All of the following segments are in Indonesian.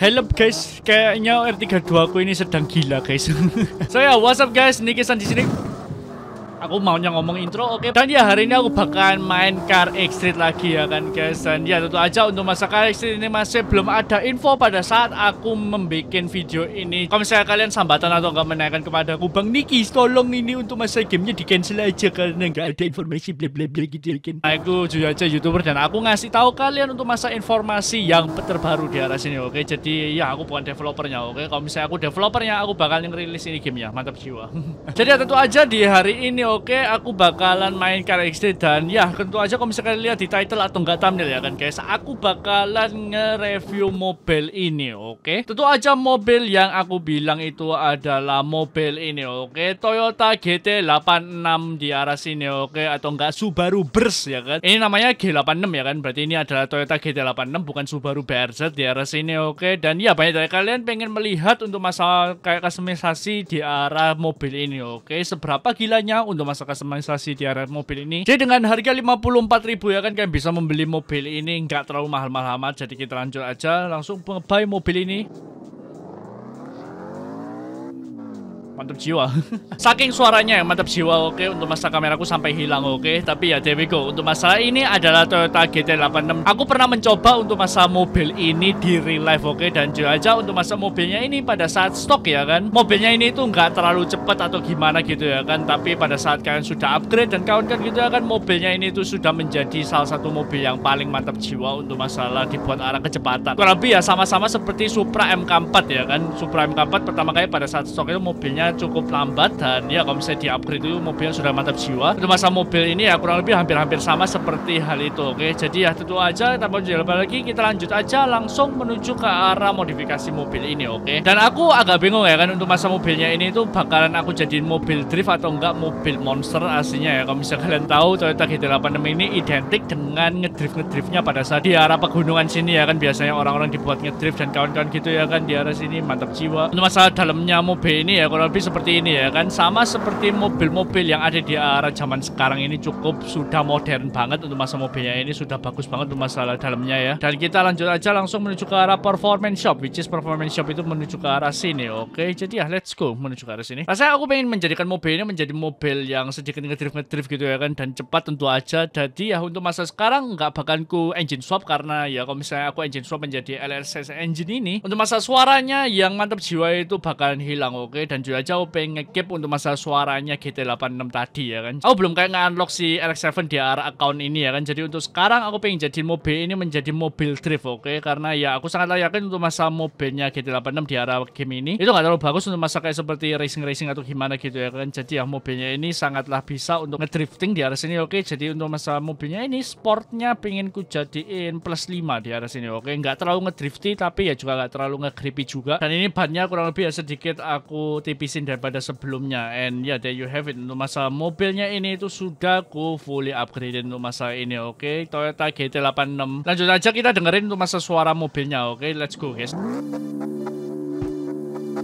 Help guys, kayaknya R32 aku ini sedang gila guys. so ya, yeah, what's up guys, Niki San di sini aku maunya ngomong intro oke okay. dan ya hari ini aku bakalan main Car X lagi ya kan guys dan ya tentu aja untuk masa Car X ini masih belum ada info pada saat aku membuat video ini kalau misalnya kalian sambatan atau nggak menanyakan kepada aku Bang Niki tolong ini untuk masa gamenya di cancel aja karena nggak ada informasi bla bla bla gitu kan aku nah, juga aja youtuber dan aku ngasih tahu kalian untuk masa informasi yang terbaru di arah sini oke okay? jadi ya aku bukan developernya oke okay? kalau misalnya aku developernya aku bakal ngerilis ini gamenya mantap jiwa jadi ya tentu aja di hari ini oke aku bakalan main KRXT dan ya tentu aja kalau misalkan lihat di title atau enggak thumbnail ya kan guys aku bakalan nge-review mobil ini oke okay? tentu aja mobil yang aku bilang itu adalah mobil ini oke okay? Toyota GT86 di arah sini oke okay? atau enggak Subaru Burst ya kan ini namanya G86 ya kan berarti ini adalah Toyota GT86 bukan Subaru BRZ di arah sini oke dan ya banyak dari kalian pengen melihat untuk masalah kayak kustomisasi di arah mobil ini oke seberapa gilanya untuk untuk masuk customisasi area mobil ini. Jadi dengan harga ribu ya kan kalian bisa membeli mobil ini nggak terlalu mahal-mahal amat. Jadi kita lanjut aja langsung buy mobil ini. mantap jiwa saking suaranya yang mantap jiwa oke okay, untuk masa kameraku sampai hilang oke okay. tapi ya there we go untuk masalah ini adalah Toyota GT86 aku pernah mencoba untuk masa mobil ini di real life oke okay. dan juga aja untuk masa mobilnya ini pada saat stok ya kan mobilnya ini tuh nggak terlalu cepat atau gimana gitu ya kan tapi pada saat kalian sudah upgrade dan kawan kan gitu ya kan mobilnya ini tuh sudah menjadi salah satu mobil yang paling mantap jiwa untuk masalah dibuat arah kecepatan kurang lebih ya sama-sama seperti Supra MK4 ya kan Supra MK4 pertama kali pada saat stok itu mobilnya cukup lambat dan ya kalau misalnya di upgrade itu mobilnya sudah mantap jiwa untuk masa mobil ini ya kurang lebih hampir-hampir sama seperti hal itu oke jadi ya tentu aja tanpa jalan lagi kita lanjut aja langsung menuju ke arah modifikasi mobil ini oke dan aku agak bingung ya kan untuk masa mobilnya ini itu bakalan aku jadiin mobil drift atau enggak mobil monster aslinya ya kalau misalnya kalian tahu Toyota GT86 ini identik dengan ngedrift ngedriftnya pada saat di arah pegunungan sini ya kan biasanya orang-orang dibuat ngedrift dan kawan-kawan gitu ya kan di arah sini mantap jiwa untuk masalah dalamnya mobil ini ya kurang lebih seperti ini ya kan sama seperti mobil-mobil yang ada di era zaman sekarang ini cukup sudah modern banget untuk masa mobilnya ini sudah bagus banget untuk masalah dalamnya ya dan kita lanjut aja langsung menuju ke arah performance shop which is performance shop itu menuju ke arah sini oke okay? jadi ya let's go menuju ke arah sini rasanya nah, aku pengen menjadikan mobil ini menjadi mobil yang sedikit ngedrift ngedrift gitu ya kan dan cepat tentu aja jadi ya untuk masa sekarang nggak bahkan ku engine swap karena ya kalau misalnya aku engine swap menjadi LRCS engine ini untuk masa suaranya yang mantap jiwa itu bakalan hilang oke okay? dan juga jauh pengen ngekip untuk masalah suaranya GT86 tadi ya kan. Aku belum kayak nge-unlock si RX7 di arah account ini ya kan. Jadi untuk sekarang aku pengen jadi mobil ini menjadi mobil drift oke. Okay? Karena ya aku sangat yakin untuk masa mobilnya GT86 di arah game ini. Itu gak terlalu bagus untuk masa kayak seperti racing-racing atau gimana gitu ya kan. Jadi ya mobilnya ini sangatlah bisa untuk ngedrifting di arah sini oke. Okay? Jadi untuk masa mobilnya ini sportnya pengen ku jadiin plus 5 di arah sini oke. Okay? Nggak terlalu ngedrifty tapi ya juga gak terlalu ngegrippy juga. Dan ini bannya kurang lebih ya sedikit aku tipis bensin daripada sebelumnya and yeah there you have it untuk masa mobilnya ini itu sudah ku fully upgrade untuk masa ini oke okay? Toyota GT86 lanjut aja kita dengerin untuk masa suara mobilnya oke okay? let's go guys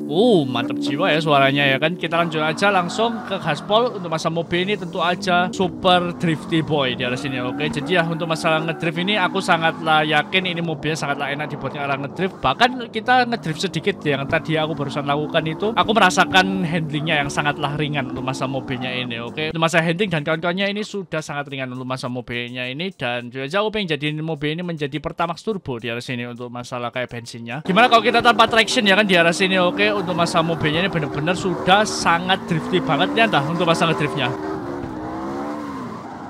Uh, mantap jiwa ya suaranya ya kan. Kita lanjut aja langsung ke gaspol untuk masa mobil ini tentu aja super drifty boy di arah sini. Oke, jadi ya untuk masalah ngedrift ini aku sangatlah yakin ini mobilnya sangatlah enak dibuatnya arah ngedrift. Bahkan kita ngedrift sedikit yang tadi aku barusan lakukan itu, aku merasakan handlingnya yang sangatlah ringan untuk masa mobilnya ini. Oke, untuk masa handling dan kawan-kawannya ini sudah sangat ringan untuk masa mobilnya ini dan juga jauh pengen jadiin mobil ini menjadi pertamax turbo di arah sini untuk masalah kayak bensinnya. Gimana kalau kita tanpa traction ya kan di arah sini? Oke, untuk masa mobilnya ini benar-benar sudah sangat drifty banget ya entah untuk masalah driftnya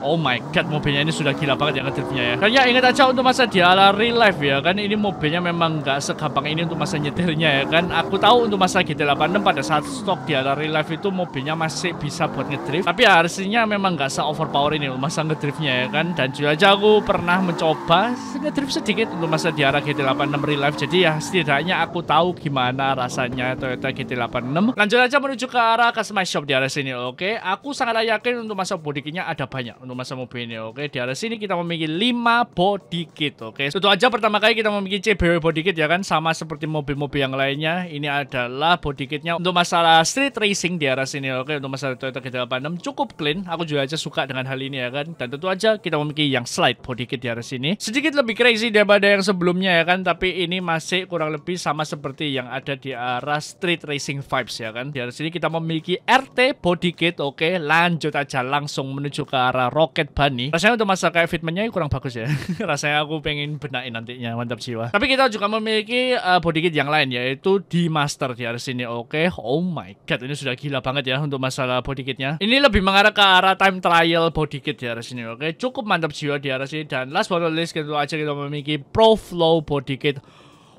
Oh my god, mobilnya ini sudah gila banget ya ngedriftnya ya. Kan ya ingat aja untuk masa ala real life ya kan. Ini mobilnya memang nggak segampang ini untuk masa nyetirnya ya kan. Aku tahu untuk masa GT86 pada saat stok ala real life itu mobilnya masih bisa buat ngedrift. Tapi ya harusnya memang nggak se overpower ini untuk masa ngedriftnya ya kan. Dan juga aja aku pernah mencoba ngedrift sedikit untuk masa di ala GT86 real life. Jadi ya setidaknya aku tahu gimana rasanya Toyota GT86. Lanjut aja menuju ke arah customize shop di arah sini oke. Aku sangat yakin untuk masa bodikinya ada banyak untuk rumah sama Bene. Oke, di atas sini kita memiliki 5 body kit. Oke, tentu aja pertama kali kita memiliki CBW body kit ya kan, sama seperti mobil-mobil yang lainnya. Ini adalah body kitnya untuk masalah street racing di atas sini. Oke, untuk masalah Toyota G86 cukup clean. Aku juga aja suka dengan hal ini ya kan. Dan tentu aja kita memiliki yang slide body kit di atas sini. Sedikit lebih crazy daripada yang sebelumnya ya kan, tapi ini masih kurang lebih sama seperti yang ada di arah street racing vibes ya kan. Di atas sini kita memiliki RT body kit. Oke, lanjut aja langsung menuju ke arah Rocket Bunny. Rasanya untuk masa kayak fitmentnya kurang bagus ya. Rasanya aku pengen benain nantinya, mantap jiwa. Tapi kita juga memiliki uh, body kit yang lain yaitu di Master di arah sini. Oke, okay. oh my god, ini sudah gila banget ya untuk masalah body kitnya. Ini lebih mengarah ke arah time trial body kit di arah sini. Oke, okay. cukup mantap jiwa di arah sini. Dan last but not least, kita aja kita memiliki Pro Flow Body Kit.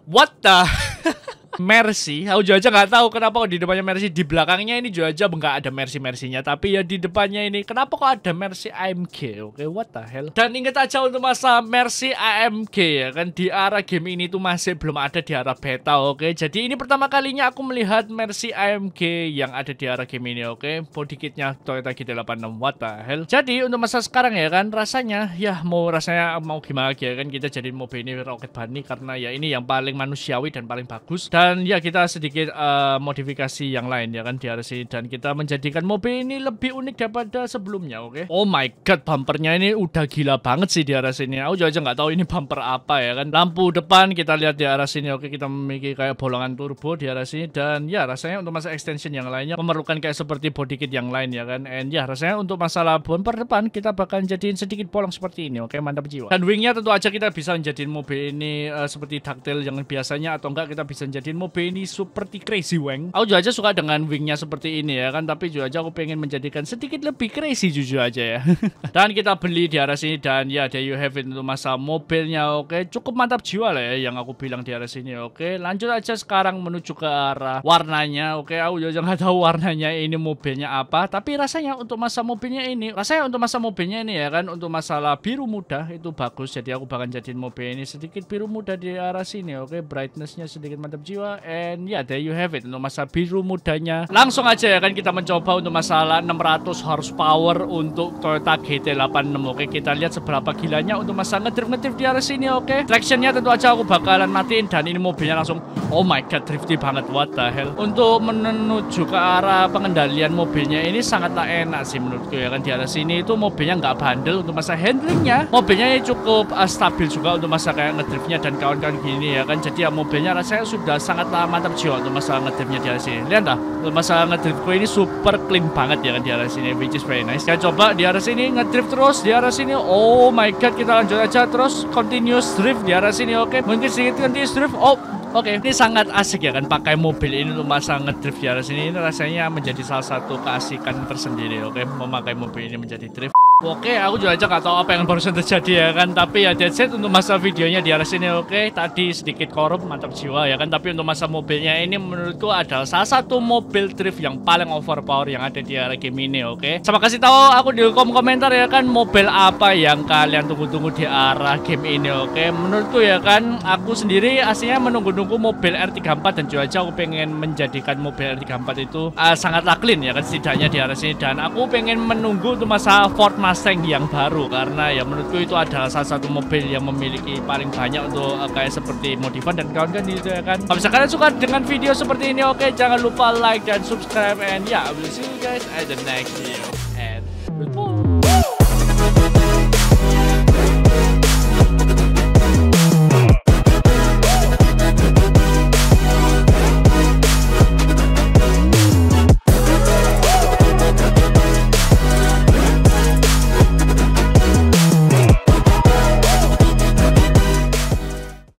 What the Mercy, aku juga aja nggak tahu kenapa kok di depannya Mercy, di belakangnya ini juga aja nggak ada Mercy Mercynya, tapi ya di depannya ini kenapa kok ada Mercy AMG? Oke, okay, what the hell? Dan ingat aja untuk masa Mercy AMG ya kan di arah game ini tuh masih belum ada di arah beta, oke? Okay? Jadi ini pertama kalinya aku melihat Mercy AMG yang ada di arah game ini, oke? Okay? Body kitnya Toyota GT86, what the hell? Jadi untuk masa sekarang ya kan rasanya ya mau rasanya mau gimana lagi ya kan kita jadi mobil ini Rocket Bunny karena ya ini yang paling manusiawi dan paling bagus dan dan ya kita sedikit uh, modifikasi yang lain ya kan di RC dan kita menjadikan mobil ini lebih unik daripada sebelumnya, oke? Okay? Oh my god, bumpernya ini udah gila banget sih di arah sini. Aku juga nggak tahu ini bumper apa ya kan. Lampu depan kita lihat di arah sini, oke? Okay? Kita memiliki kayak bolongan turbo di arah sini dan ya rasanya untuk masa extension yang lainnya memerlukan kayak seperti body kit yang lain ya kan. And ya rasanya untuk masalah bumper depan kita bakal jadiin sedikit bolong seperti ini, oke? Okay? Mantap jiwa. Dan wingnya tentu aja kita bisa jadiin mobil ini uh, seperti taktil yang biasanya atau enggak kita bisa jadiin Mobil ini seperti Crazy weng. Aku juga aja suka dengan wingnya seperti ini ya kan, tapi juga aja aku pengen menjadikan sedikit lebih crazy jujur aja ya. dan kita beli di arah sini dan ya there you have it untuk masa mobilnya oke. Okay? Cukup mantap jiwa lah ya yang aku bilang di arah sini oke. Okay? Lanjut aja sekarang menuju ke arah warnanya oke. Okay? Aku juga nggak tahu warnanya ini mobilnya apa, tapi rasanya untuk masa mobilnya ini, rasanya untuk masa mobilnya ini ya kan untuk masalah biru muda itu bagus. Jadi aku bakal jadiin mobil ini sedikit biru muda di arah sini oke. Brightnessnya sedikit mantap jiwa and yeah, there you have it untuk masa biru mudanya langsung aja ya kan kita mencoba untuk masalah 600 horsepower untuk Toyota GT86 oke kita lihat seberapa gilanya untuk masa ngedrift-ngedrift di arah sini oke tractionnya tentu aja aku bakalan matiin dan ini mobilnya langsung oh my god drifty banget what the hell untuk menuju ke arah pengendalian mobilnya ini sangatlah tak enak sih menurutku ya kan di arah sini itu mobilnya nggak bandel untuk masa handlingnya mobilnya cukup uh, stabil juga untuk masa kayak ngedriftnya dan kawan-kawan gini ya kan jadi ya mobilnya rasanya sudah sangat sangat mantap jiwa untuk masalah ngedrifnya di area sini. Lihat dah, untuk masalah ngedriftku ini super clean banget ya kan di area sini, which is very nice. Kita coba di area sini ngedrift terus, di arah sini. Oh my god, kita lanjut aja terus continuous drift di arah sini. Oke, okay. mungkin sedikit continuous drift. Oh, Oke, okay. ini sangat asik ya kan pakai mobil ini untuk masa ngedrift di arah sini. Ini rasanya menjadi salah satu keasikan tersendiri. Oke, okay? memakai mobil ini menjadi drift. Oke, aku juga aja nggak tahu apa yang barusan terjadi ya kan. Tapi ya that's it untuk masa videonya di arah sini oke. tadi sedikit korup, mantap jiwa ya kan. Tapi untuk masa mobilnya ini menurutku adalah salah satu mobil drift yang paling overpower yang ada di arah game ini oke. Sama kasih tahu aku di kolom komentar ya kan mobil apa yang kalian tunggu-tunggu di arah game ini oke. Menurutku ya kan aku sendiri aslinya menunggu-nunggu mobil R34 dan juga aku pengen menjadikan mobil R34 itu uh, eh, sangat clean ya kan setidaknya di arah sini dan aku pengen menunggu untuk masa Ford Mustang yang baru karena ya menurutku itu adalah salah satu mobil yang memiliki paling banyak untuk uh, kayak seperti modifan dan kawan-kawan gitu ya kan. Kalau nah, misalkan kalian suka dengan video seperti ini, oke okay, jangan lupa like dan subscribe and yeah, I will see you guys at the next video and goodbye.